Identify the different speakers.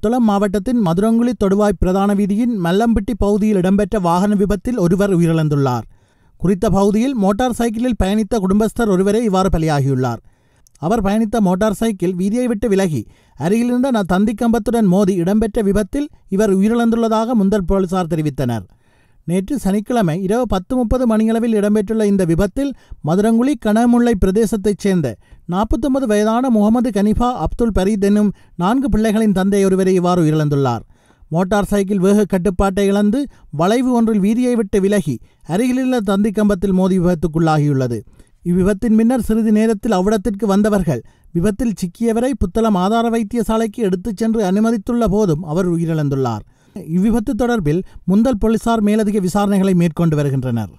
Speaker 1: புத்தளம் மாவட்டத்தின் மதுரங்குழி தொடுவாய் பிரதான வீதியின் மல்லம்பிட்டி பகுதியில் இடம்பெற்ற வாகன விபத்தில் ஒருவர் உயிரிழந்துள்ளார் குறித்த பகுதியில் மோட்டார் சைக்கிளில் பயணித்த குடும்பஸ்தர் ஒருவரே இவ்வாறு பலியாகியுள்ளார் அவர் பயணித்த மோட்டார் சைக்கிள் வீதியை விட்டு விலகி அருகிலிருந்த ந தந்தி கம்பத்துடன் மோதி இடம்பெற்ற விபத்தில் இவர் உயிரிழந்துள்ளதாக முந்தர் போலீசார் தெரிவித்தனர் நேற்று சனிக்கிழமை இரவு பத்து முப்பது மணியளவில் இடம்பெற்றுள்ள இந்த விபத்தில் மதுரங்குழி கனமுல்லை பிரதேசத்தைச் சேர்ந்த நாற்பத்தொன்பது வயதான முகமது கனிஃபா அப்துல் பரீத் என்னும் நான்கு பிள்ளைகளின் தந்தை ஒருவரை இவ்வாறு உயிரிழந்துள்ளார் மோட்டார் சைக்கிள் வேக கட்டுப்பாட்டை இழந்து வளைவு ஒன்றில் வீதியை விட்டு விலகி அருகிலுள்ள தந்தி கம்பத்தில் மோதி விபத்துக்குள்ளாகியுள்ளது இவ்விபத்தின் பின்னர் சிறிது நேரத்தில் அவ்விடத்திற்கு வந்தவர்கள் விபத்தில் சிக்கியவரை புத்தளம் ஆதார வைத்தியசாலைக்கு எடுத்துச் சென்று அனுமதித்துள்ள போதும் அவர் உயிரிழந்துள்ளார் இவ்விபத்து தொடர்பில் முந்தல் போலீசார் மேலதிக விசாரணைகளை மேற்கொண்டு வருகின்றனர்